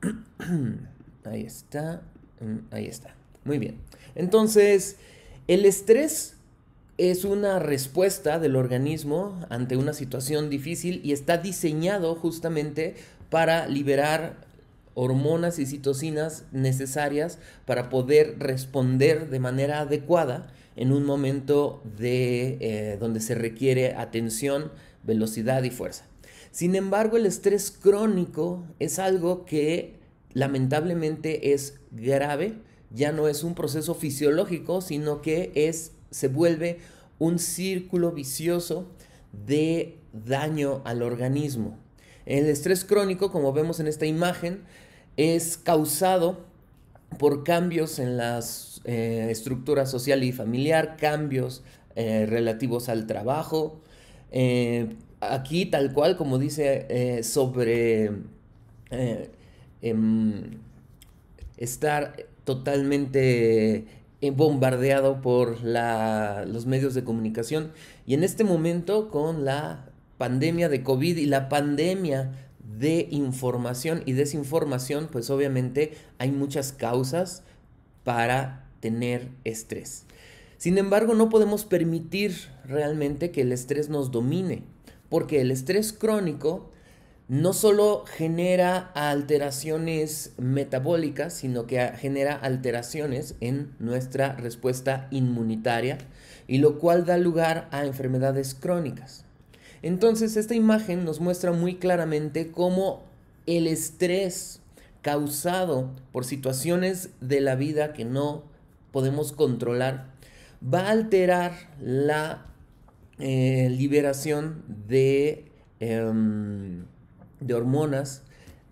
ahí está. Mm, ahí está. Muy bien. Entonces, el estrés es una respuesta del organismo ante una situación difícil y está diseñado justamente para liberar hormonas y citocinas necesarias para poder responder de manera adecuada en un momento de eh, donde se requiere atención, velocidad y fuerza. Sin embargo, el estrés crónico es algo que lamentablemente es grave, ya no es un proceso fisiológico, sino que es se vuelve un círculo vicioso de daño al organismo. El estrés crónico, como vemos en esta imagen, es causado por cambios en la eh, estructura social y familiar, cambios eh, relativos al trabajo, eh, aquí tal cual como dice eh, sobre eh, em, estar totalmente eh, bombardeado por los medios de comunicación y en este momento con la pandemia de COVID y la pandemia de información y desinformación, pues obviamente hay muchas causas para tener estrés. Sin embargo, no podemos permitir realmente que el estrés nos domine, porque el estrés crónico no solo genera alteraciones metabólicas, sino que genera alteraciones en nuestra respuesta inmunitaria, y lo cual da lugar a enfermedades crónicas. Entonces, esta imagen nos muestra muy claramente cómo el estrés causado por situaciones de la vida que no podemos controlar va a alterar la eh, liberación de, em, de hormonas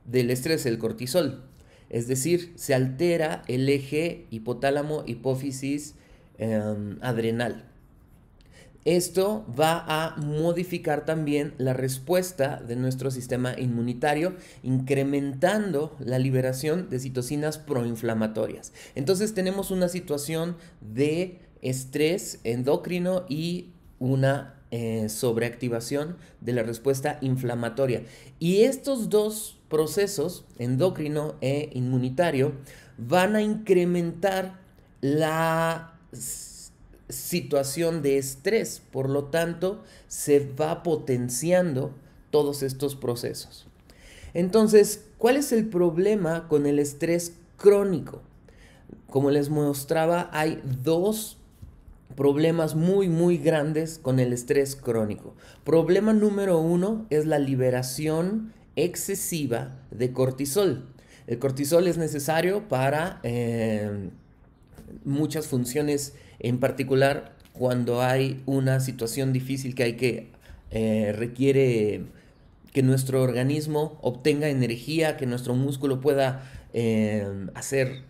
del estrés, el cortisol. Es decir, se altera el eje hipotálamo, hipófisis, em, adrenal. Esto va a modificar también la respuesta de nuestro sistema inmunitario, incrementando la liberación de citocinas proinflamatorias. Entonces tenemos una situación de estrés endocrino y una eh, sobreactivación de la respuesta inflamatoria. Y estos dos procesos, endocrino e inmunitario, van a incrementar la situación de estrés. Por lo tanto, se va potenciando todos estos procesos. Entonces, ¿cuál es el problema con el estrés crónico? Como les mostraba, hay dos problemas muy, muy grandes con el estrés crónico. Problema número uno es la liberación excesiva de cortisol. El cortisol es necesario para eh, muchas funciones, en particular cuando hay una situación difícil que hay que eh, requiere que nuestro organismo obtenga energía, que nuestro músculo pueda eh, hacer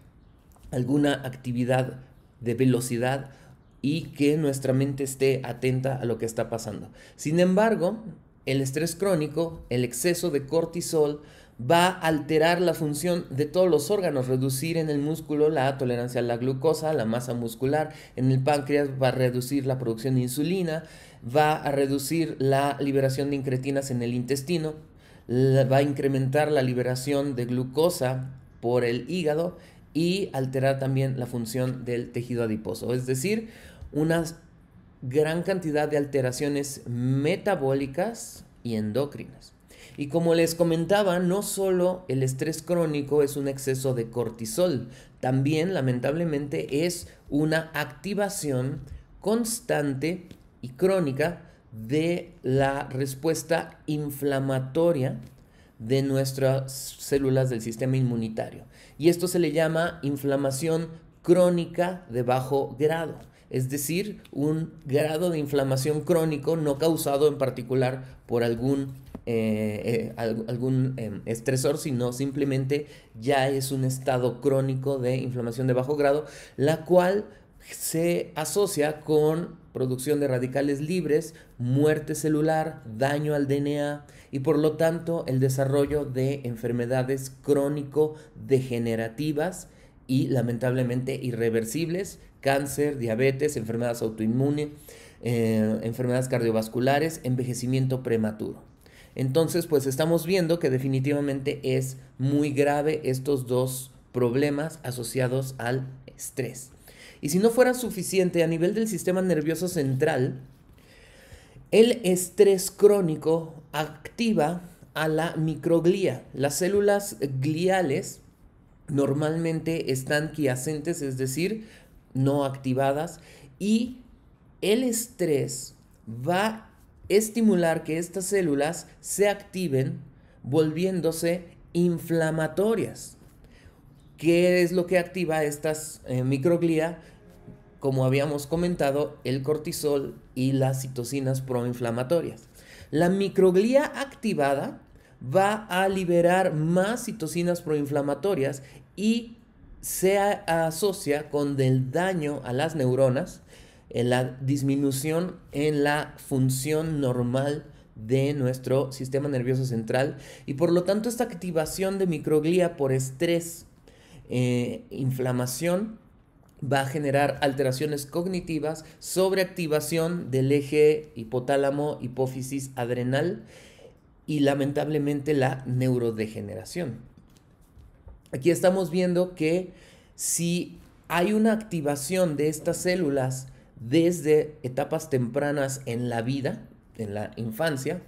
alguna actividad de velocidad y que nuestra mente esté atenta a lo que está pasando. Sin embargo, el estrés crónico, el exceso de cortisol, va a alterar la función de todos los órganos, reducir en el músculo la tolerancia a la glucosa, la masa muscular, en el páncreas va a reducir la producción de insulina, va a reducir la liberación de incretinas en el intestino, va a incrementar la liberación de glucosa por el hígado y alterar también la función del tejido adiposo. Es decir, una gran cantidad de alteraciones metabólicas y endocrinas Y como les comentaba, no solo el estrés crónico es un exceso de cortisol, también lamentablemente es una activación constante y crónica de la respuesta inflamatoria de nuestras células del sistema inmunitario. Y esto se le llama inflamación crónica de bajo grado es decir, un grado de inflamación crónico no causado en particular por algún, eh, eh, algún em, estresor, sino simplemente ya es un estado crónico de inflamación de bajo grado, la cual se asocia con producción de radicales libres, muerte celular, daño al DNA y por lo tanto el desarrollo de enfermedades crónico-degenerativas y lamentablemente irreversibles, cáncer, diabetes, enfermedades autoinmunes, eh, enfermedades cardiovasculares, envejecimiento prematuro. Entonces, pues estamos viendo que definitivamente es muy grave estos dos problemas asociados al estrés. Y si no fuera suficiente a nivel del sistema nervioso central, el estrés crónico activa a la microglía, las células gliales normalmente están quiescentes, es decir, no activadas, y el estrés va a estimular que estas células se activen volviéndose inflamatorias. ¿Qué es lo que activa estas eh, microglía? Como habíamos comentado, el cortisol y las citocinas proinflamatorias. La microglía activada va a liberar más citocinas proinflamatorias y se asocia con el daño a las neuronas, en la disminución en la función normal de nuestro sistema nervioso central y por lo tanto esta activación de microglía por estrés, e inflamación, va a generar alteraciones cognitivas, sobreactivación del eje hipotálamo hipófisis adrenal y lamentablemente la neurodegeneración. Aquí estamos viendo que si hay una activación de estas células desde etapas tempranas en la vida, en la infancia,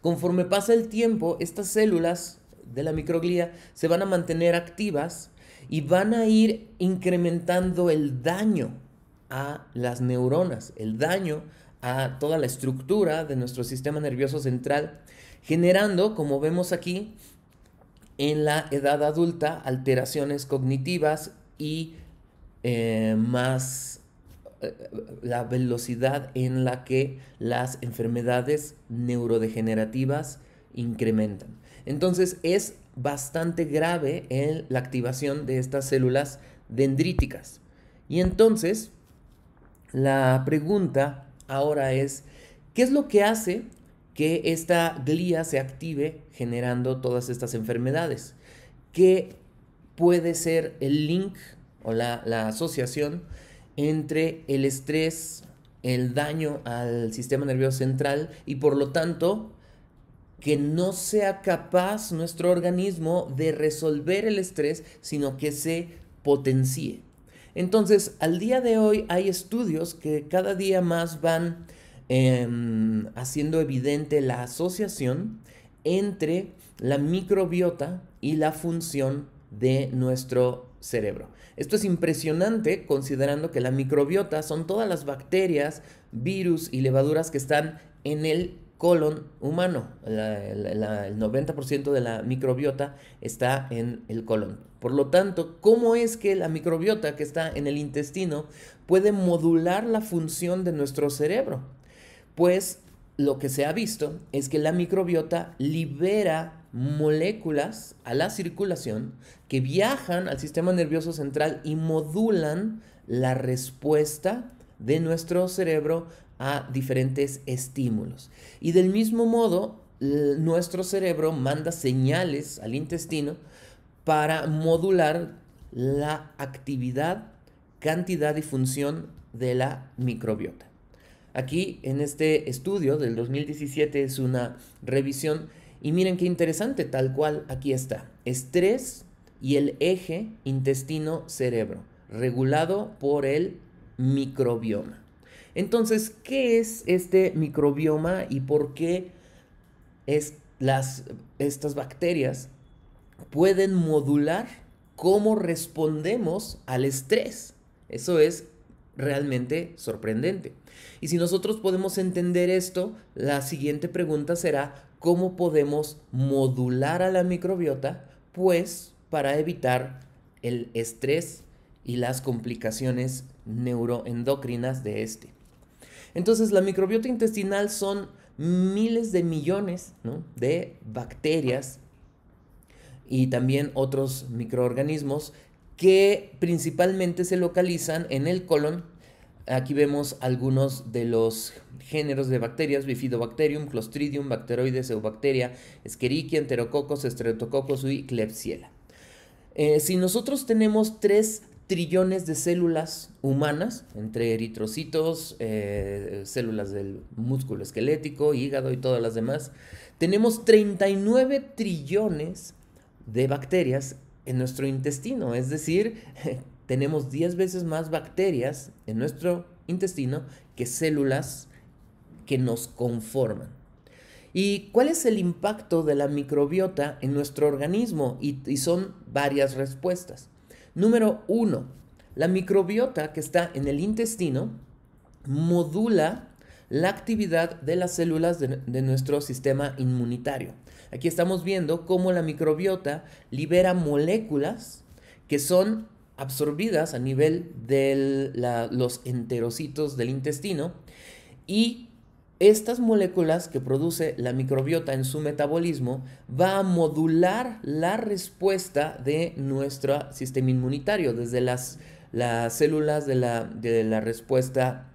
conforme pasa el tiempo, estas células de la microglía se van a mantener activas y van a ir incrementando el daño a las neuronas, el daño a toda la estructura de nuestro sistema nervioso central generando, como vemos aquí, en la edad adulta alteraciones cognitivas y eh, más eh, la velocidad en la que las enfermedades neurodegenerativas incrementan. Entonces es bastante grave la activación de estas células dendríticas. Y entonces la pregunta ahora es, ¿qué es lo que hace que esta glía se active generando todas estas enfermedades, que puede ser el link o la, la asociación entre el estrés, el daño al sistema nervioso central y por lo tanto que no sea capaz nuestro organismo de resolver el estrés, sino que se potencie. Entonces, al día de hoy hay estudios que cada día más van Em, haciendo evidente la asociación entre la microbiota y la función de nuestro cerebro. Esto es impresionante considerando que la microbiota son todas las bacterias, virus y levaduras que están en el colon humano. el 90% de la microbiota está en el colon. Por lo tanto, ¿cómo es que la microbiota que está en el intestino puede modular la función de nuestro cerebro? Pues lo que se ha visto es que la microbiota libera moléculas a la circulación que viajan al sistema nervioso central y modulan la respuesta de nuestro cerebro a diferentes estímulos. Y del mismo modo, nuestro cerebro manda señales al intestino para modular la actividad, cantidad y función de la microbiota. Aquí en este estudio del 2017 es una revisión y miren qué interesante, tal cual aquí está. Estrés y el eje intestino-cerebro, regulado por el microbioma. Entonces, ¿qué es este microbioma y por qué es las, estas bacterias pueden modular cómo respondemos al estrés? Eso es realmente sorprendente. Y si nosotros podemos entender esto, la siguiente pregunta será, ¿cómo podemos modular a la microbiota? Pues para evitar el estrés y las complicaciones neuroendocrinas de este. Entonces, la microbiota intestinal son miles de millones de bacterias y también otros microorganismos que principalmente se localizan en el colon Aquí vemos algunos de los géneros de bacterias, Bifidobacterium, Clostridium, Bacteroides, Eubacteria, Escherichia, Enterococos, Streptococcus y Klebsiella. Eh, si nosotros tenemos 3 trillones de células humanas, entre eritrocitos, eh, células del músculo esquelético, hígado y todas las demás, tenemos 39 trillones de bacterias en nuestro intestino, es decir, tenemos 10 veces más bacterias en nuestro intestino que células que nos conforman. ¿Y cuál es el impacto de la microbiota en nuestro organismo? Y, son varias respuestas. Número uno, la microbiota que está en el intestino modula la actividad de las células de, de, nuestro sistema inmunitario. Aquí estamos viendo cómo la microbiota libera moléculas que son absorbidas a nivel de los enterocitos del intestino y estas moléculas que produce la microbiota en su metabolismo va a modular la respuesta de nuestro sistema inmunitario, desde las, células de la respuesta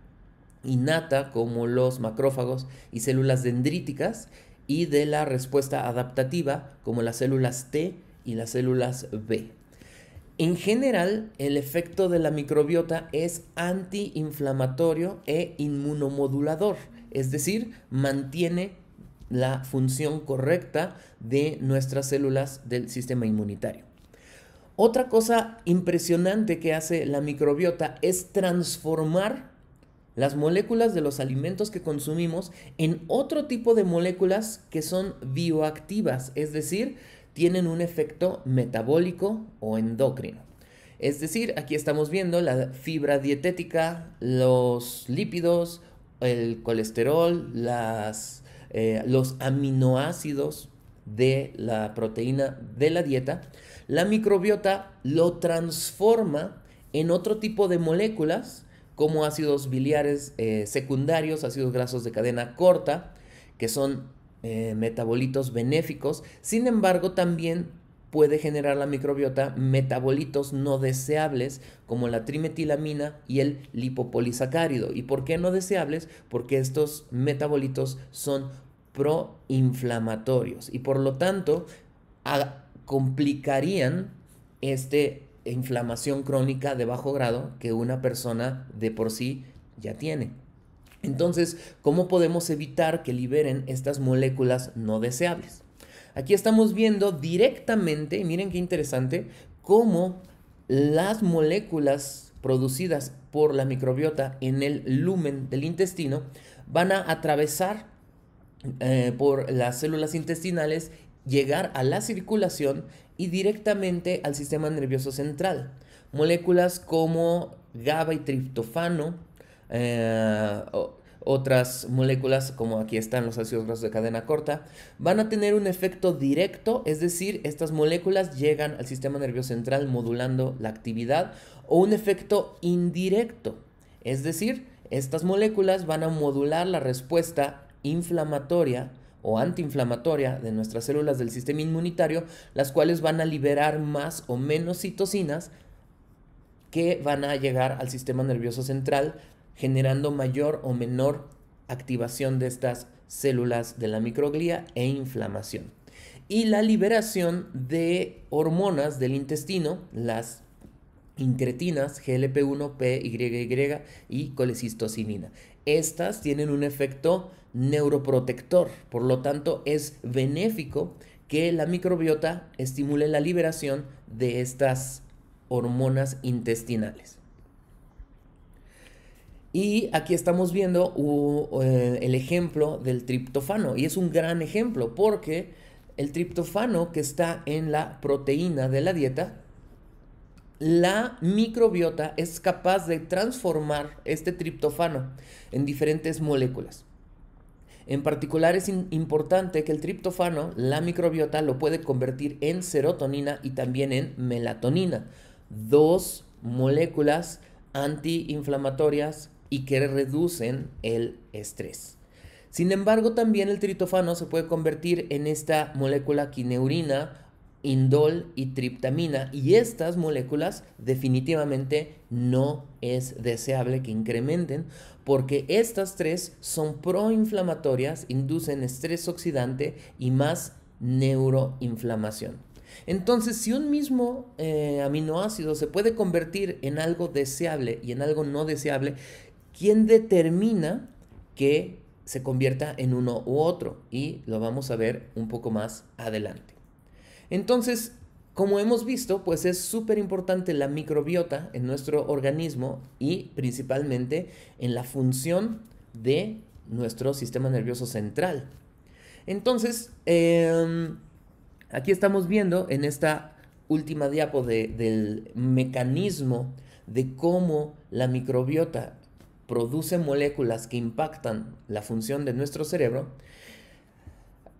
innata como los macrófagos y células dendríticas y de la respuesta adaptativa como las células T y las células B. En general, el efecto de la microbiota es antiinflamatorio e inmunomodulador, es decir, mantiene la función correcta de nuestras células del sistema inmunitario. Otra cosa impresionante que hace la microbiota es transformar las moléculas de los alimentos que consumimos en otro tipo de moléculas que son bioactivas, es decir, tienen un efecto metabólico o endocrino. Es decir, aquí estamos viendo la fibra dietética, los lípidos, el colesterol, las, eh, los aminoácidos de la proteína de la dieta. La microbiota lo transforma en otro tipo de moléculas como ácidos biliares eh, secundarios, ácidos grasos de cadena corta, que son eh, metabolitos benéficos, sin embargo también puede generar la microbiota metabolitos no deseables como la trimetilamina y el lipopolisacárido. ¿Y por qué no deseables? Porque estos metabolitos son proinflamatorios y por lo tanto complicarían esta inflamación crónica de bajo grado que una persona de por sí ya tiene. Entonces, ¿cómo podemos evitar que liberen estas moléculas no deseables? Aquí estamos viendo directamente, miren qué interesante, cómo las moléculas producidas por la microbiota en el lumen del intestino van a atravesar eh, por las células intestinales, llegar a la circulación y directamente al sistema nervioso central. Moléculas como GABA y triptofano, eh, otras moléculas, como aquí están los ácidos grasos de cadena corta, van a tener un efecto directo, es decir, estas moléculas llegan al sistema nervioso central modulando la actividad, o un efecto indirecto, es decir, estas moléculas van a modular la respuesta inflamatoria o antiinflamatoria de nuestras células del sistema inmunitario, las cuales van a liberar más o menos citocinas que van a llegar al sistema nervioso central generando mayor o menor activación de estas células de la microglía e inflamación. Y la liberación de hormonas del intestino, las incretinas GLP1, PYY y colecistocinina. Estas tienen un efecto neuroprotector, por lo tanto es benéfico que la microbiota estimule la liberación de estas hormonas intestinales. Y aquí estamos viendo eh, el ejemplo del triptofano. Y es un gran ejemplo porque el triptofano que está en la proteína de la dieta, la microbiota es capaz de transformar este triptofano en diferentes moléculas. En particular es importante que el triptofano, la microbiota, lo puede convertir en serotonina y también en melatonina, dos moléculas antiinflamatorias y que reducen el estrés. Sin embargo, también el tritofano se puede convertir en esta molécula quineurina, indol y triptamina y estas moléculas definitivamente no es deseable que incrementen porque estas tres son proinflamatorias, inducen estrés oxidante y más neuroinflamación. Entonces, si un mismo eh, aminoácido se puede convertir en algo deseable y en algo no deseable, ¿Quién determina que se convierta en uno u otro? Y lo vamos a ver un poco más adelante. Entonces, como hemos visto, pues es súper importante la microbiota en nuestro organismo y principalmente en la función de nuestro sistema nervioso central. Entonces, em, aquí estamos viendo en esta última diapo del mecanismo de cómo la microbiota produce moléculas que impactan la función de nuestro cerebro,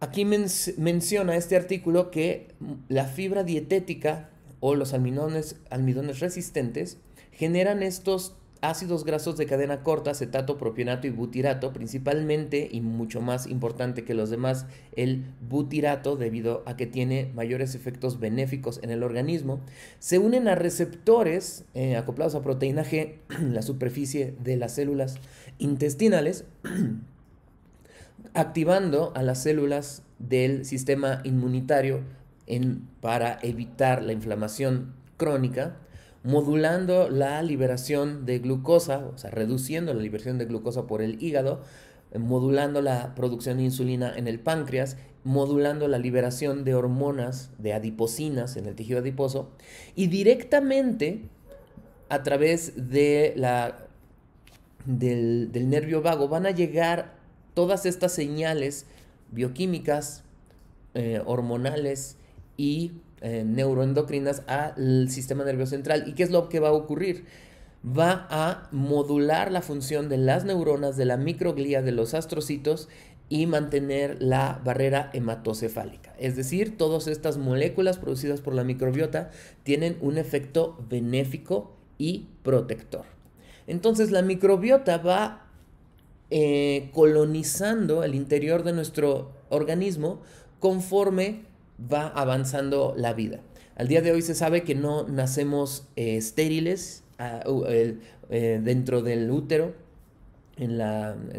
aquí menciona este artículo que la fibra dietética o los almidones, almidones resistentes generan estos ácidos grasos de cadena corta, acetato, propionato y butirato, principalmente y mucho más importante que los demás, el butirato, debido a que tiene mayores efectos benéficos en el organismo, se unen a receptores eh, acoplados a proteína G, en la superficie de las células intestinales, activando a las células del sistema inmunitario para evitar la inflamación crónica modulando la liberación de glucosa, o sea, reduciendo la liberación de glucosa por el hígado, eh, modulando la producción de insulina en el páncreas, modulando la liberación de hormonas, de adipocinas en el tejido adiposo, y directamente a través de la, del, nervio vago van a llegar todas estas señales bioquímicas, eh, hormonales y eh, neuroendocrinas al sistema nervioso central. ¿Y qué es lo que va a ocurrir? Va a modular la función de las neuronas, de la microglía, de los astrocitos y mantener la barrera hematocefálica. Es decir, todas estas moléculas producidas por la microbiota tienen un efecto benéfico y protector. Entonces la microbiota va eh, colonizando el interior de nuestro organismo conforme va avanzando la vida. Al día de hoy se sabe que no nacemos eh, estériles ah, eh, dentro del útero, en,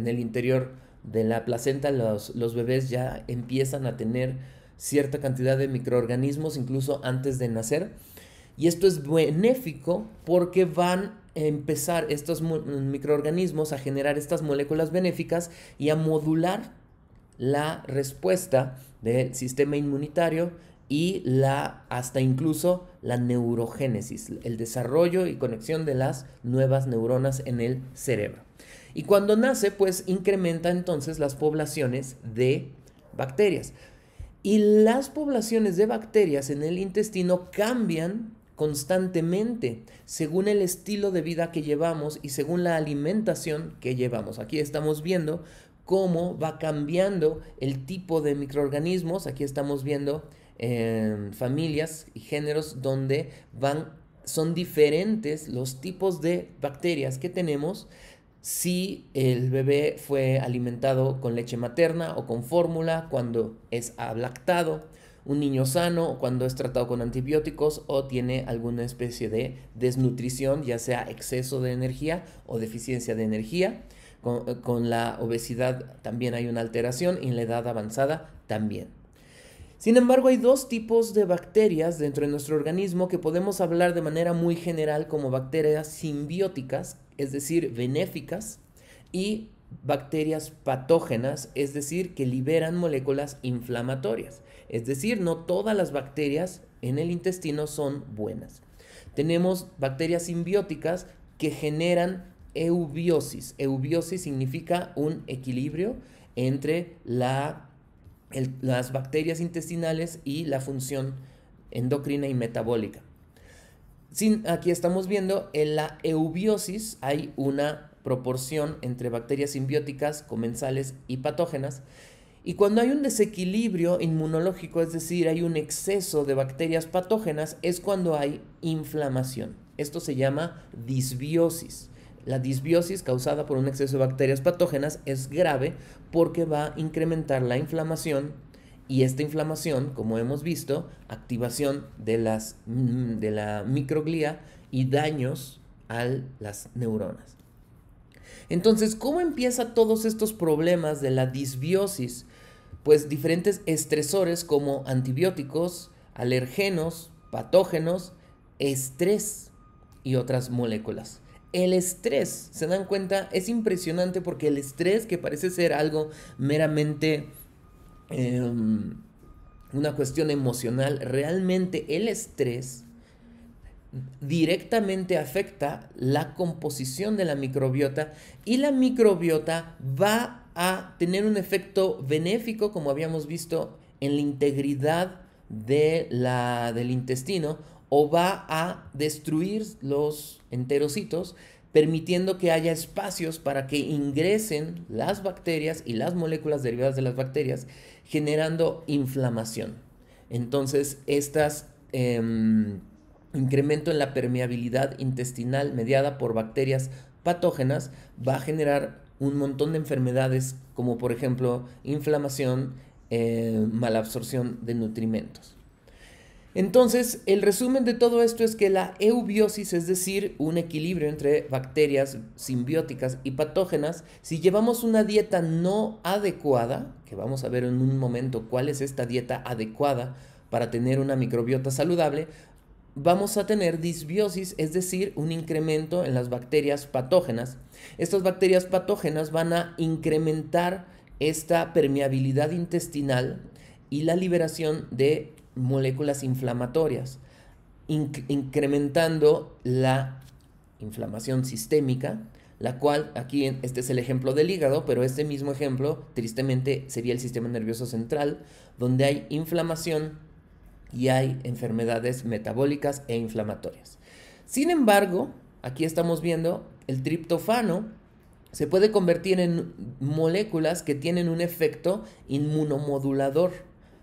el interior de la placenta, los, bebés ya empiezan a tener cierta cantidad de microorganismos incluso antes de nacer. Y esto es benéfico porque van a empezar estos microorganismos a generar estas moléculas benéficas y a modular la respuesta del sistema inmunitario y la hasta incluso la neurogénesis, el desarrollo y conexión de las nuevas neuronas en el cerebro. Y cuando nace, pues incrementa entonces las poblaciones de bacterias. Y las poblaciones de bacterias en el intestino cambian constantemente según el estilo de vida que llevamos y según la alimentación que llevamos. Aquí estamos viendo cómo va cambiando el tipo de microorganismos. Aquí estamos viendo em, familias y géneros donde van, son diferentes los tipos de bacterias que tenemos si el bebé fue alimentado con leche materna o con fórmula, cuando es ablactado, un niño sano, cuando es tratado con antibióticos o tiene alguna especie de desnutrición, ya sea exceso de energía o deficiencia de energía. Eh, con, la obesidad también hay una alteración y en la edad avanzada también. Sin embargo, hay dos tipos de bacterias dentro de nuestro organismo que podemos hablar de manera muy general como bacterias simbióticas, es decir, benéficas, y bacterias patógenas, es decir, que liberan moléculas inflamatorias. Es decir, no todas las bacterias en el intestino son buenas. Tenemos bacterias simbióticas que generan eubiosis. Eubiosis significa un equilibrio entre las bacterias intestinales y la función endocrina y metabólica. aquí estamos viendo en la eubiosis hay una proporción entre bacterias simbióticas, comensales y patógenas. Y cuando hay un desequilibrio inmunológico, es decir, hay un exceso de bacterias patógenas, es cuando hay inflamación. Esto se llama disbiosis. La disbiosis causada por un exceso de bacterias patógenas es grave porque va a incrementar la inflamación y esta inflamación, como hemos visto, activación de, las, mm, de la microglía y daños a las neuronas. Entonces, ¿cómo empiezan todos estos problemas de la disbiosis? Pues diferentes estresores como antibióticos, alergenos, patógenos, estrés y otras moléculas. El estrés, ¿se dan cuenta? Es impresionante porque el estrés, que parece ser algo meramente... Em, una cuestión emocional, realmente el estrés directamente afecta la composición de la microbiota y la microbiota va a tener un efecto benéfico, como habíamos visto, en la integridad de la, del intestino o va a destruir los enterocitos, permitiendo que haya espacios para que ingresen las bacterias y las moléculas derivadas de las bacterias, generando inflamación. Entonces, estas... Em, incremento en la permeabilidad intestinal mediada por bacterias patógenas va a generar un montón de enfermedades como por ejemplo inflamación, eh, malabsorción de nutrimentos. Entonces, el resumen de todo esto es que la eubiosis, es decir, un equilibrio entre bacterias simbióticas y patógenas, si llevamos una dieta no adecuada, que vamos a ver en un momento cuál es esta dieta adecuada para tener una microbiota saludable, vamos a tener disbiosis, es decir, un incremento en las bacterias patógenas. Estas bacterias patógenas van a incrementar esta permeabilidad intestinal y la liberación de moléculas inflamatorias, incrementando la inflamación sistémica, la cual aquí este es el ejemplo del hígado, pero este mismo ejemplo tristemente sería el sistema nervioso central, donde hay inflamación y hay enfermedades metabólicas e inflamatorias. Sin embargo, aquí estamos viendo el triptofano se puede convertir en moléculas que tienen un efecto inmunomodulador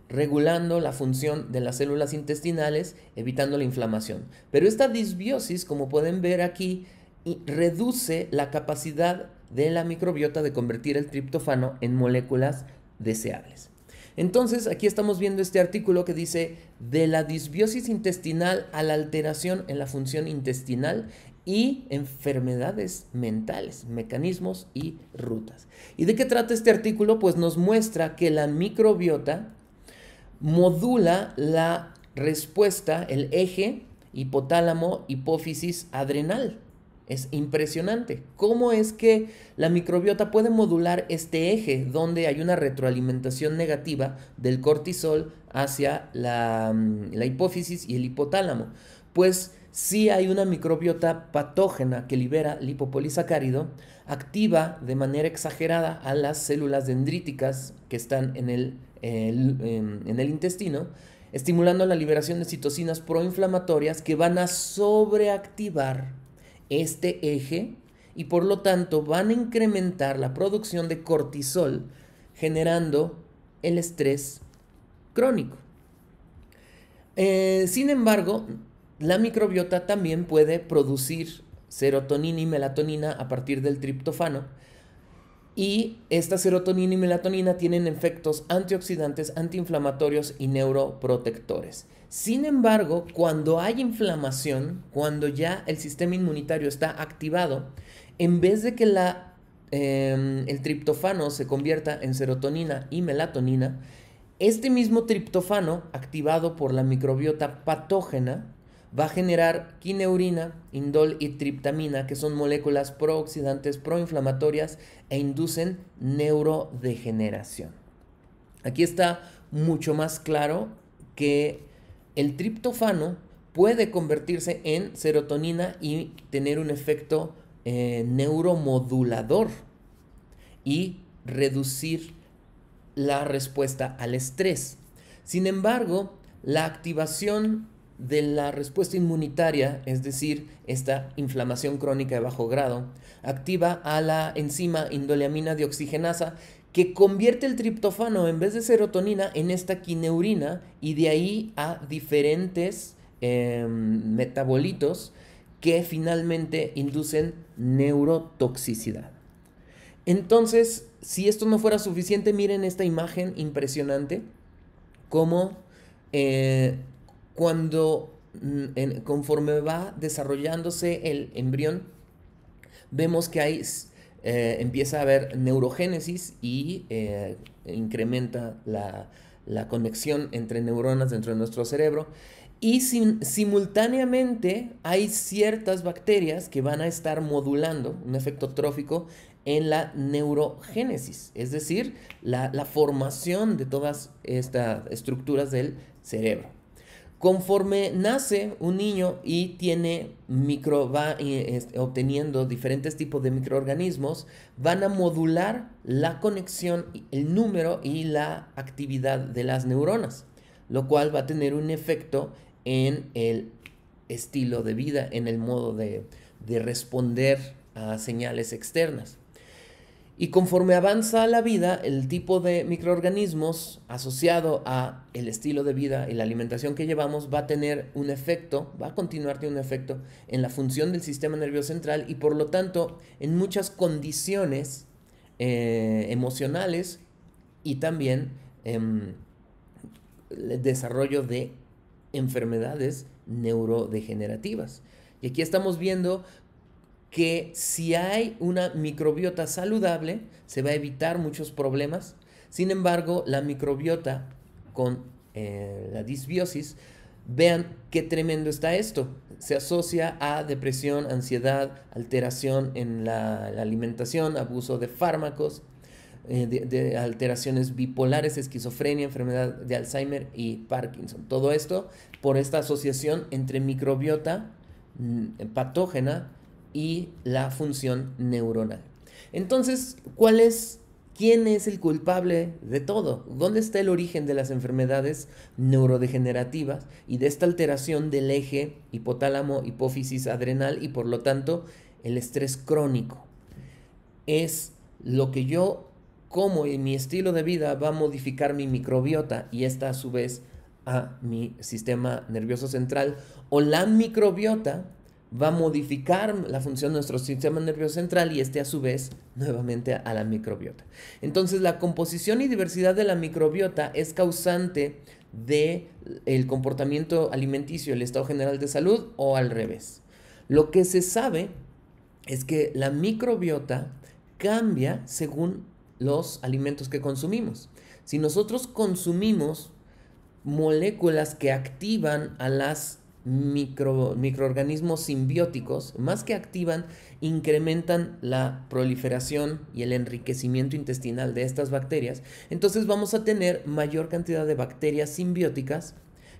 regulando la función de las células intestinales, evitando la inflamación. Pero esta disbiosis, como pueden ver aquí, reduce la capacidad de la microbiota de convertir el triptófano en moléculas deseables. Entonces, aquí estamos viendo este artículo que dice de la disbiosis intestinal a la alteración en la función intestinal y enfermedades mentales, mecanismos y rutas. ¿Y de qué trata este artículo? Pues nos muestra que la microbiota modula la respuesta, el eje hipotálamo, hipófisis, adrenal. Es impresionante. ¿Cómo es que la microbiota puede modular este eje donde hay una retroalimentación negativa del cortisol hacia la, mm, hipófisis y el hipotálamo? Pues si hay una microbiota patógena que libera lipopolisacárido, activa de manera exagerada a las células dendríticas que están en el Em, en, el intestino, estimulando la liberación de citocinas proinflamatorias que van a sobreactivar este eje y por lo tanto van a incrementar la producción de cortisol generando el estrés crónico. Eh, sin embargo, la microbiota también puede producir serotonina y melatonina a partir del triptofano, y esta serotonina y melatonina tienen efectos antioxidantes, antiinflamatorios y neuroprotectores. Sin embargo, cuando hay inflamación, cuando ya el sistema inmunitario está activado, en vez de que la, em, el triptofano se convierta en serotonina y melatonina, este mismo triptofano, activado por la microbiota patógena, va a generar quineurina, indol y triptamina, que son moléculas prooxidantes, proinflamatorias e inducen neurodegeneración. Aquí está mucho más claro que el triptofano puede convertirse en serotonina y tener un efecto eh, neuromodulador y reducir la respuesta al estrés. Sin embargo, la activación de la respuesta inmunitaria, es decir, esta inflamación crónica de bajo grado, activa a la enzima indoleamina oxigenasa que convierte el triptofano en vez de serotonina en esta quineurina y de ahí a diferentes em, metabolitos que finalmente inducen neurotoxicidad. Entonces, si esto no fuera suficiente, miren esta imagen impresionante, como eh, cuando mm, conforme va desarrollándose el embrión, vemos que hay, eh, empieza a haber neurogénesis y eh, incrementa la, conexión entre neuronas dentro de nuestro cerebro. Y simultáneamente hay ciertas bacterias que van a estar modulando un efecto trófico en la neurogénesis, es decir, la formación de todas estas estructuras del cerebro. Conforme nace un niño y tiene micro, va eh, obteniendo diferentes tipos de microorganismos, van a modular la conexión, el número y la actividad de las neuronas, lo cual va a tener un efecto en el estilo de vida, en el modo de responder a señales externas. Y conforme avanza la vida, el tipo de microorganismos asociado a el estilo de vida y la alimentación que llevamos va a tener un efecto, va a continuar teniendo un efecto en la función del sistema nervioso central y por lo tanto en muchas condiciones eh, emocionales y también em, el desarrollo de enfermedades neurodegenerativas. Y aquí estamos viendo que si hay una microbiota saludable, se va a evitar muchos problemas. Sin embargo, la microbiota con eh, la disbiosis, vean qué tremendo está esto. Se asocia a depresión, ansiedad, alteración en la, alimentación, abuso de fármacos, eh, alteraciones bipolares, esquizofrenia, enfermedad de Alzheimer y Parkinson. Todo esto por esta asociación entre microbiota mm, patógena y la función neuronal. Entonces, ¿cuál es, quién es el culpable de todo? ¿Dónde está el origen de las enfermedades neurodegenerativas y de esta alteración del eje hipotálamo, hipófisis, adrenal y por lo tanto el estrés crónico? Es lo que yo como en mi estilo de vida va a modificar mi microbiota y esta a su vez a mi sistema nervioso central o la microbiota va a modificar la función de nuestro sistema nervioso central y este a su vez nuevamente a la microbiota. Entonces la composición y diversidad de la microbiota es causante del comportamiento alimenticio, el estado general de salud o al revés. Lo que se sabe es que la microbiota cambia según los alimentos que consumimos. Si nosotros consumimos moléculas que activan a las micro, microorganismos simbióticos, más que activan, incrementan la proliferación y el enriquecimiento intestinal de estas bacterias. Entonces vamos a tener mayor cantidad de bacterias simbióticas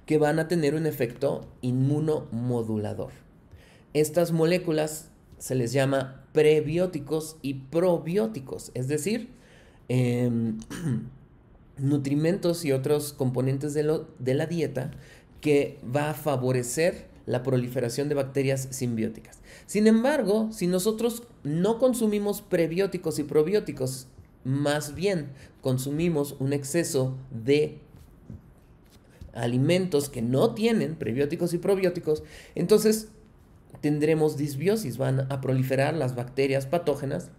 que van a tener un efecto inmunomodulador. Estas moléculas se les llama prebióticos y probióticos, es decir, em, nutrimentos y otros componentes de, de la dieta que va a favorecer la proliferación de bacterias simbióticas. Sin embargo, si nosotros no consumimos prebióticos y probióticos, más bien consumimos un exceso de alimentos que no tienen prebióticos y probióticos, entonces tendremos disbiosis, van a proliferar las bacterias patógenas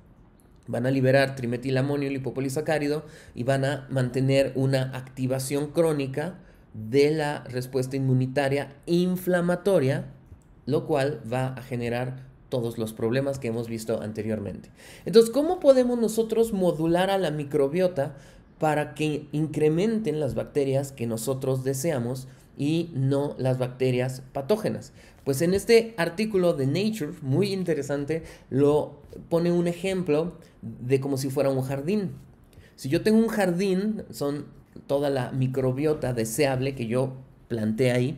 van a liberar trimetilamonio, lipopolisacárido y van a mantener una activación crónica de la respuesta inmunitaria inflamatoria, lo cual va a generar todos los problemas que hemos visto anteriormente. Entonces, ¿cómo podemos nosotros modular a la microbiota para que incrementen las bacterias que nosotros deseamos y no las bacterias patógenas? Pues en este artículo de Nature, muy interesante, lo pone un ejemplo de como si fuera un jardín. Si yo tengo un jardín, son toda la microbiota deseable que yo planteé ahí,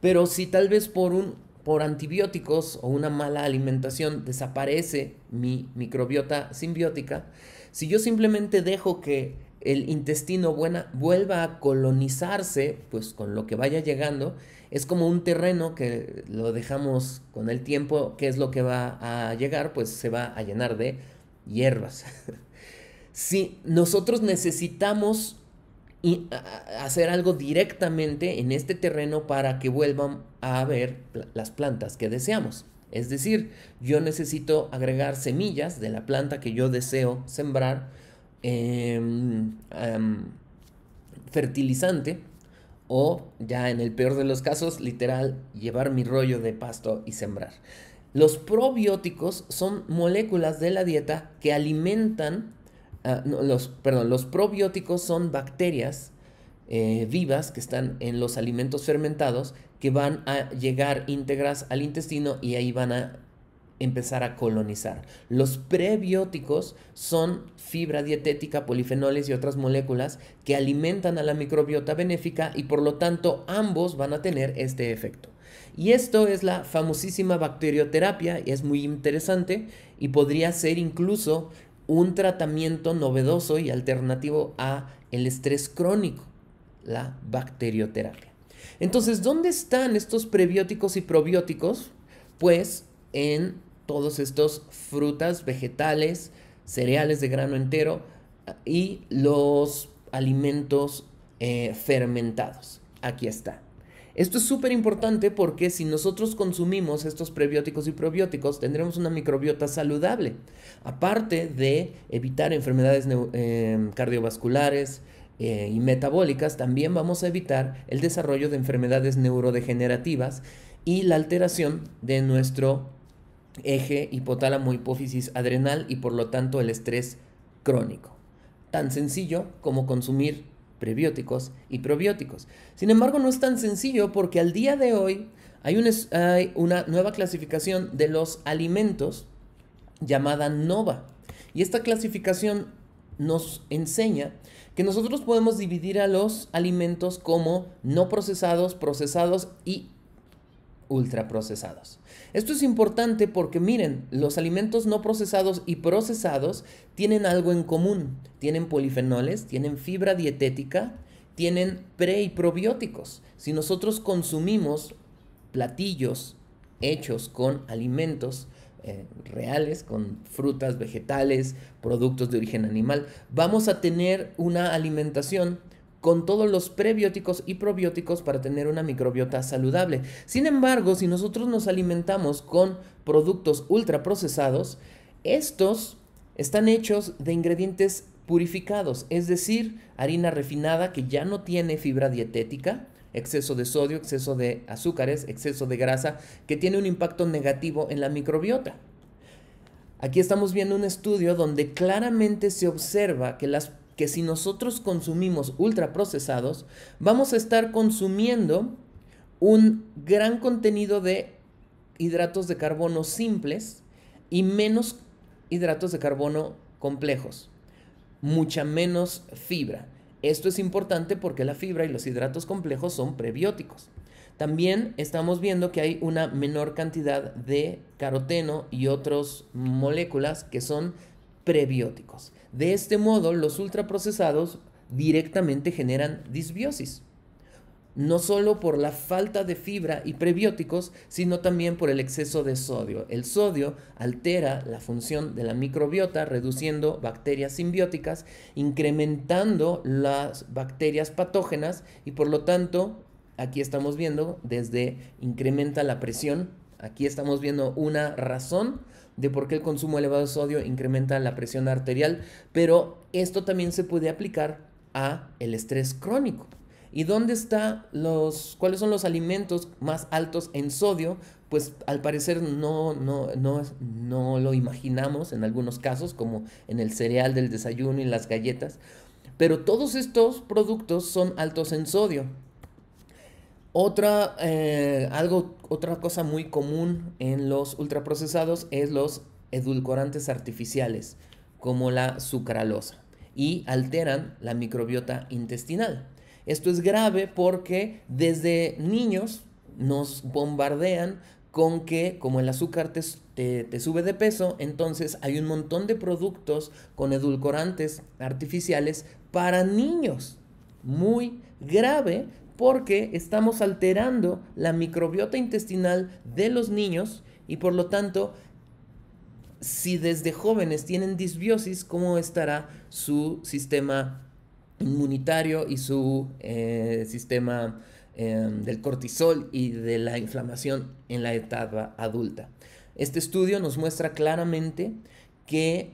pero si tal vez por un por antibióticos o una mala alimentación desaparece mi microbiota simbiótica, si yo simplemente dejo que el intestino buena, vuelva a colonizarse, pues con lo que vaya llegando, es como un terreno que lo dejamos con el tiempo, qué es lo que va a llegar, pues se va a llenar de hierbas. si nosotros necesitamos y hacer algo directamente en este terreno para que vuelvan a haber las plantas que deseamos. Es decir, yo necesito agregar semillas de la planta que yo deseo sembrar, em, em, fertilizante o ya en el peor de los casos, literal, llevar mi rollo de pasto y sembrar. Los probióticos son moléculas de la dieta que alimentan Ah, los, perdón, los probióticos son bacterias eh, vivas que están en los alimentos fermentados que van a llegar íntegras al intestino y ahí van a empezar a colonizar. Los prebióticos son fibra dietética, polifenoles y otras moléculas que alimentan a la microbiota benéfica y por lo tanto ambos van a tener este efecto. Y esto es la famosísima bacterioterapia, y es muy interesante y podría ser incluso un tratamiento novedoso y alternativo a el estrés crónico, la bacterioterapia. Entonces, ¿dónde están estos prebióticos y probióticos? Pues en todos estos frutas, vegetales, cereales de grano entero y los alimentos eh, fermentados. Aquí está. Esto es súper importante porque si nosotros consumimos estos prebióticos y probióticos, tendremos una microbiota saludable, aparte de evitar enfermedades em, cardiovasculares, eh, y metabólicas, también vamos a evitar el desarrollo de enfermedades neurodegenerativas y la alteración de nuestro eje hipotálamo hipófisis adrenal y por lo tanto el estrés crónico. Tan sencillo como consumir prebióticos y probióticos. Sin embargo, no es tan sencillo porque al día de hoy hay, una nueva clasificación de los alimentos llamada NOVA. Y esta clasificación nos enseña que nosotros podemos dividir a los alimentos como no procesados, procesados y ultraprocesados. Esto es importante porque miren, los alimentos no procesados y procesados tienen algo en común. Tienen polifenoles, tienen fibra dietética, tienen pre y probióticos. Si nosotros consumimos platillos hechos con alimentos, eh, reales, con frutas, vegetales, productos de origen animal, vamos a tener una alimentación con todos los prebióticos y probióticos para tener una microbiota saludable. Sin embargo, si nosotros nos alimentamos con productos ultraprocesados, estos están hechos de ingredientes purificados, es decir, harina refinada que ya no tiene fibra dietética, exceso de sodio, exceso de azúcares, exceso de grasa, que tiene un impacto negativo en la microbiota. Aquí estamos viendo un estudio donde claramente se observa que las que si nosotros consumimos ultraprocesados, vamos a estar consumiendo un gran contenido de hidratos de carbono simples y menos hidratos de carbono complejos, mucha menos fibra. Esto es importante porque la fibra y los hidratos complejos son prebióticos. También estamos viendo que hay una menor cantidad de caroteno y otras moléculas que son prebióticos. De este modo, los ultraprocesados directamente generan disbiosis, no solo por la falta de fibra y prebióticos, sino también por el exceso de sodio. El sodio altera la función de la microbiota, reduciendo bacterias simbióticas, incrementando las bacterias patógenas y por lo tanto, aquí estamos viendo desde incrementa la presión, aquí estamos viendo una razón de por qué el consumo elevado de sodio incrementa la presión arterial, pero esto también se puede aplicar a el estrés crónico. ¿Y dónde está los cuáles son los alimentos más altos en sodio? Pues al parecer no no no no lo imaginamos en algunos casos como en el cereal del desayuno y las galletas, pero todos estos productos son altos en sodio. Otra, eh, algo, otra cosa muy común en los ultraprocesados es los edulcorantes artificiales, como la sucralosa, y alteran la microbiota intestinal. Esto es grave porque desde niños nos bombardean con que como el azúcar te, te, te, sube de peso, entonces hay un montón de productos con edulcorantes artificiales para niños. Muy grave porque estamos alterando la microbiota intestinal de los niños y por lo tanto, si desde jóvenes tienen disbiosis, ¿cómo estará su sistema inmunitario y su eh, sistema em, del cortisol y de la inflamación en la etapa adulta? Este estudio nos muestra claramente que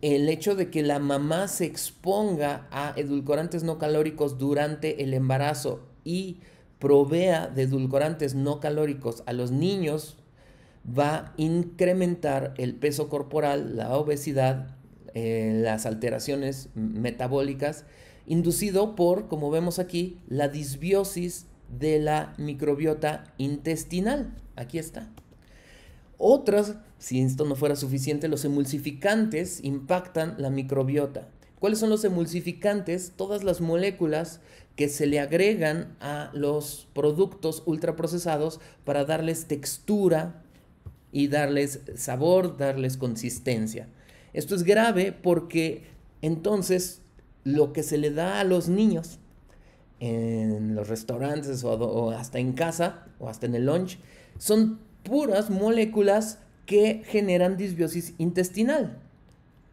el hecho de que la mamá se exponga a edulcorantes no calóricos durante el embarazo y provea de edulcorantes no calóricos a los niños, va a incrementar el peso corporal, la obesidad, eh, las alteraciones metabólicas, inducido por, como vemos aquí, la disbiosis de la microbiota intestinal. Aquí está. Otras, si esto no fuera suficiente, los emulsificantes impactan la microbiota. ¿Cuáles son los emulsificantes? Todas las moléculas que se le agregan a los productos ultraprocesados para darles textura y darles sabor, darles consistencia. Esto es grave porque entonces lo que se le da a los niños en los restaurantes o, hasta en casa o hasta en el lunch son puras moléculas que generan disbiosis intestinal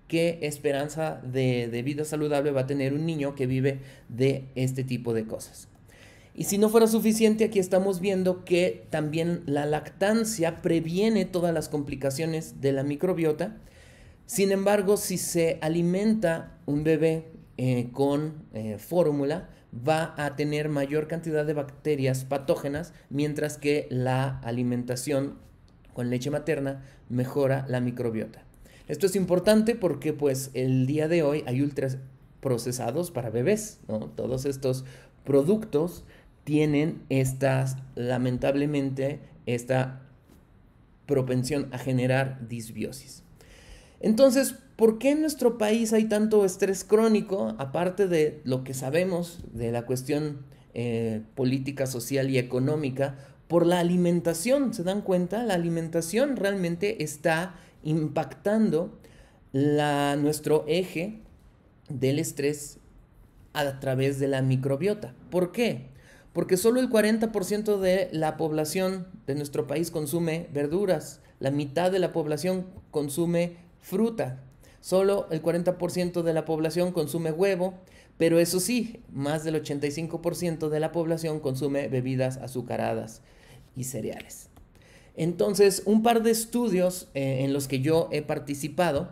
qué esperanza de, vida saludable va a tener un niño que vive de este tipo de cosas. Y si no fuera suficiente, aquí estamos viendo que también la lactancia previene todas las complicaciones de la microbiota. Sin embargo, si se alimenta un bebé eh, con eh, fórmula, va a tener mayor cantidad de bacterias patógenas, mientras que la alimentación con leche materna mejora la microbiota. Esto es importante porque pues el día de hoy hay ultras procesados para bebés, Todos estos productos tienen estas, lamentablemente, esta propensión a generar disbiosis. Entonces, ¿por qué en nuestro país hay tanto estrés crónico, aparte de lo que sabemos de la cuestión eh, política, social y económica? Por la alimentación, ¿se dan cuenta? La alimentación realmente está impactando nuestro eje del estrés a través de la microbiota. ¿Por qué? Porque solo el 40% de la población de nuestro país consume verduras, la mitad de la población consume fruta, solo el 40% de la población consume huevo, pero eso sí, más del 85% de la población consume bebidas azucaradas y cereales. Entonces, un par de estudios eh, en los que yo he participado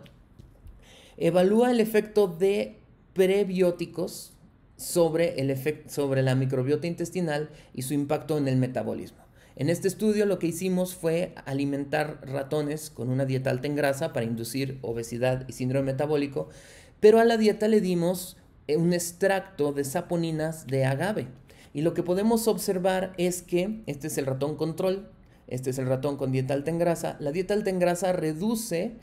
evalúa el efecto de prebióticos sobre, el sobre la microbiota intestinal y su impacto en el metabolismo. En este estudio lo que hicimos fue alimentar ratones con una dieta alta en grasa para inducir obesidad y síndrome metabólico, pero a la dieta le dimos eh, un extracto de saponinas de agave. Y lo que podemos observar es que, este es el ratón control, este es el ratón con dieta alta en grasa. La dieta alta en grasa reduce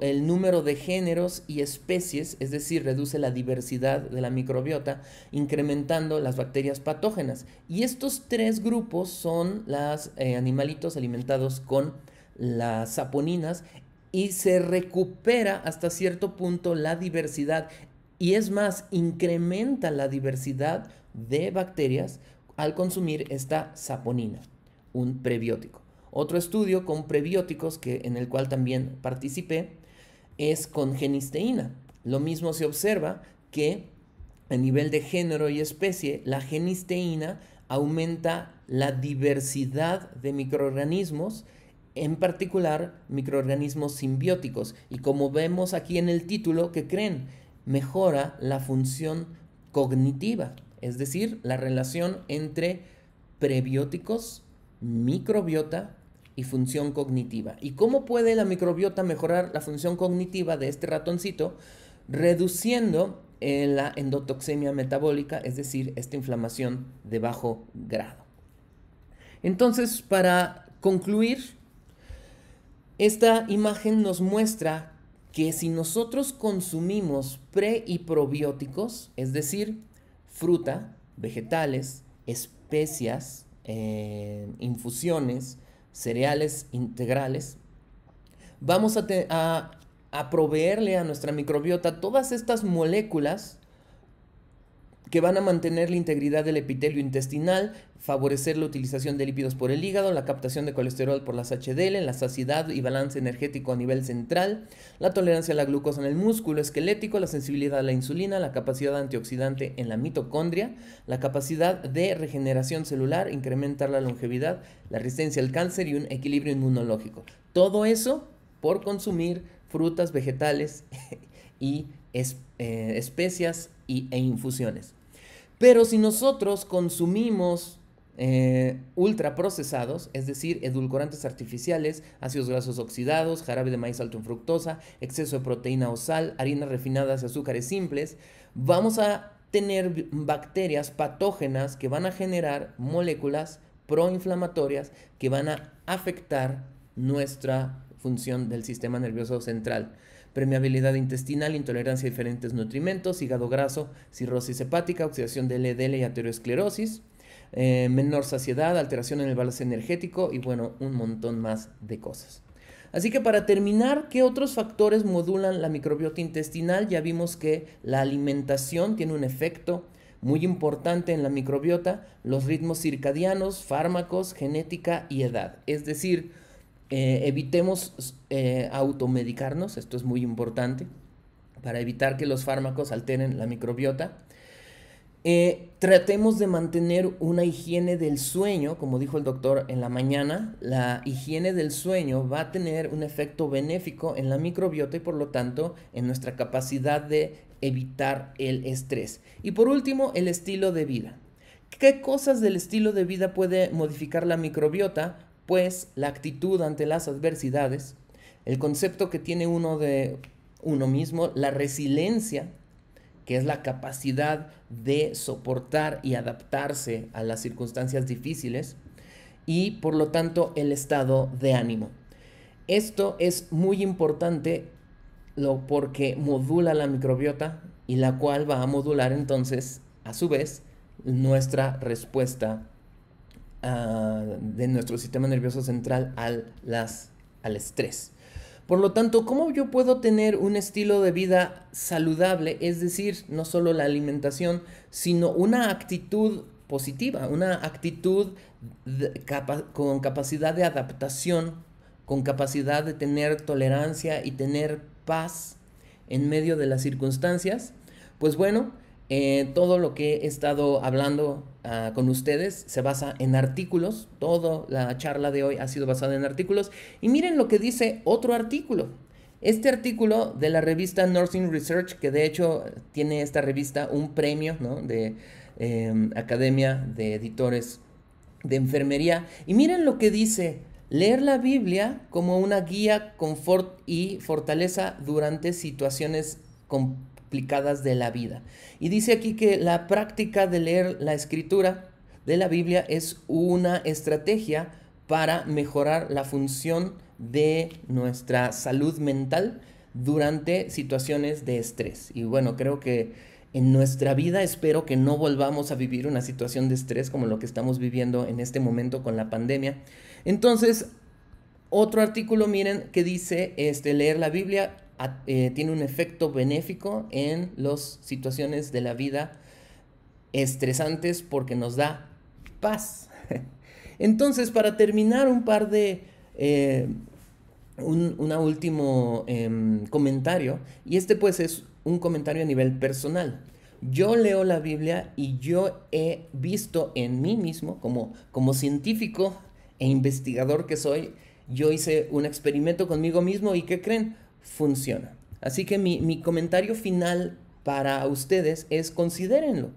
el número de géneros y especies, es decir, reduce la diversidad de la microbiota, incrementando las bacterias patógenas. Y estos tres grupos son los eh, animalitos alimentados con las saponinas y se recupera hasta cierto punto la diversidad y es más, incrementa la diversidad de bacterias al consumir esta saponina un prebiótico. Otro estudio con prebióticos que, en el cual también participé es con genisteína. Lo mismo se observa que a nivel de género y especie, la genisteína aumenta la diversidad de microorganismos, en particular microorganismos simbióticos. Y como vemos aquí en el título, que creen? Mejora la función cognitiva, es decir, la relación entre prebióticos microbiota y función cognitiva. ¿Y cómo puede la microbiota mejorar la función cognitiva de este ratoncito? Reduciendo la endotoxemia metabólica, es decir, esta inflamación de bajo grado. Entonces, para concluir, esta imagen nos muestra que si nosotros consumimos pre y probióticos, es decir, fruta, vegetales, especias, infusiones, cereales integrales, vamos a proveerle a nuestra microbiota todas estas moléculas que van a mantener la integridad del epitelio intestinal, favorecer la utilización de lípidos por el hígado, la captación de colesterol por las HDL, la saciedad y balance energético a nivel central, la tolerancia a la glucosa en el músculo esquelético, la sensibilidad a la insulina, la capacidad antioxidante en la mitocondria, la capacidad de regeneración celular, incrementar la longevidad, la resistencia al cáncer y un equilibrio inmunológico. Todo eso por consumir frutas, vegetales y eh, especias e infusiones. Pero si nosotros consumimos eh, ultraprocesados, es decir, edulcorantes artificiales, ácidos grasos oxidados, jarabe de maíz alto en fructosa, exceso de proteína o sal, harinas refinadas y azúcares simples, vamos a tener bacterias patógenas que van a generar moléculas proinflamatorias que van a afectar nuestra función del sistema nervioso central permeabilidad intestinal, intolerancia a diferentes nutrimentos, hígado graso, cirrosis hepática, oxidación de LDL y aterosclerosis, eh, menor saciedad, alteración en el balance energético y bueno, un montón más de cosas. Así que para terminar, ¿qué otros factores modulan la microbiota intestinal? Ya vimos que la alimentación tiene un efecto muy importante en la microbiota, los ritmos circadianos, fármacos, genética y edad. Es decir, eh, evitemos eh, automedicarnos, esto es muy importante, para evitar que los fármacos alteren la microbiota. Eh, tratemos de mantener una higiene del sueño, como dijo el doctor en la mañana, la higiene del sueño va a tener un efecto benéfico en la microbiota y por lo tanto en nuestra capacidad de evitar el estrés. Y por último, el estilo de vida. ¿Qué cosas del estilo de vida puede modificar la microbiota? pues la actitud ante las adversidades, el concepto que tiene uno de uno mismo, la resiliencia, que es la capacidad de soportar y adaptarse a las circunstancias difíciles, y por lo tanto el estado de ánimo. Esto es muy importante lo, porque modula la microbiota y la cual va a modular entonces a su vez nuestra respuesta Ah, de nuestro sistema nervioso central al, las, al estrés. Por lo tanto, ¿cómo yo puedo tener un estilo de vida saludable? Es decir, no solo la alimentación, sino una actitud positiva, una actitud con capacidad de adaptación, con capacidad de tener tolerancia y tener paz en medio de las circunstancias. Pues bueno, eh, todo lo que he estado hablando Ah, con ustedes se basa en artículos. Toda la charla de hoy ha sido basada en artículos. Y miren lo que dice otro artículo. Este artículo de la revista Nursing Research, que de hecho tiene esta revista un premio de em, Academia de Editores de Enfermería. Y miren lo que dice Leer la Biblia como una guía, confort y fortaleza durante situaciones complicadas, de la vida. Y dice aquí que la práctica de leer la escritura de la Biblia es una estrategia para mejorar la función de nuestra salud mental durante situaciones de estrés. Y bueno, creo que en nuestra vida espero que no volvamos a vivir una situación de estrés como lo que estamos viviendo en este momento con la pandemia. Entonces, otro artículo, miren, que dice este, leer la Biblia eh, tiene un efecto benéfico en las situaciones de la vida estresantes porque nos da paz. Entonces, para terminar, un par de... Eh, un, último em, comentario, y este pues es un comentario a nivel personal. Yo leo la Biblia y yo he visto en mí mismo, como, como científico e investigador que soy, yo hice un experimento conmigo mismo y ¿qué creen? funciona. Así que mi, comentario final para ustedes es considérenlo.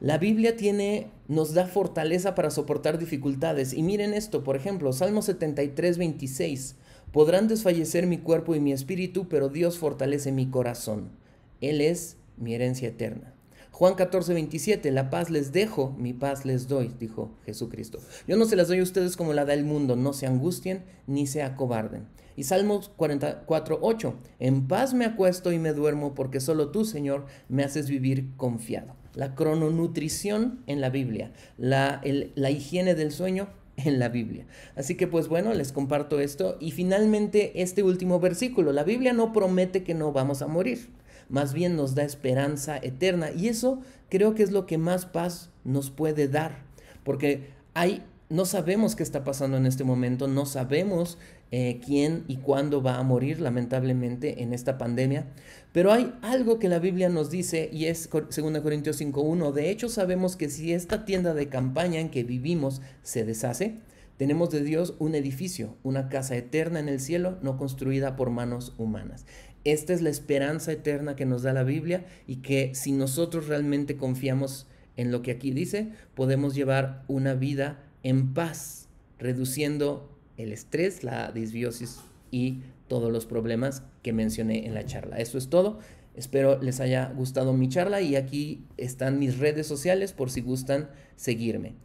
La Biblia tiene, nos da fortaleza para soportar dificultades. Y miren esto, por ejemplo, Salmo 73, 26. Podrán desfallecer mi cuerpo y mi espíritu, pero Dios fortalece mi corazón. Él es mi herencia eterna. Juan 14, 27, la paz les dejo, mi paz les doy, dijo Jesucristo. Yo no se las doy a ustedes como la da el mundo, no se angustien ni se acobarden. Y Salmos 44, 8. En paz me acuesto y me duermo porque solo tú, Señor, me haces vivir confiado. La crononutrición en la Biblia, la, la higiene del sueño en la Biblia. Así que pues bueno, les comparto esto. Y finalmente este último versículo. La Biblia no promete que no vamos a morir. Más bien nos da esperanza eterna. Y eso creo que es lo que más paz nos puede dar. Porque hay no sabemos qué está pasando en este momento, no sabemos eh, quién y cuándo va a morir lamentablemente en esta pandemia, pero hay algo que la Biblia nos dice y es 2 Corintios 5.1, de hecho sabemos que si esta tienda de campaña en que vivimos se deshace, tenemos de Dios un edificio, una casa eterna en el cielo, no construida por manos humanas. Esta es la esperanza eterna que nos da la Biblia y que si nosotros realmente confiamos en lo que aquí dice, podemos llevar una vida en paz, reduciendo el estrés, la disbiosis y todos los problemas que mencioné en la charla. Eso es todo. Espero les haya gustado mi charla y aquí están mis redes sociales por si gustan seguirme.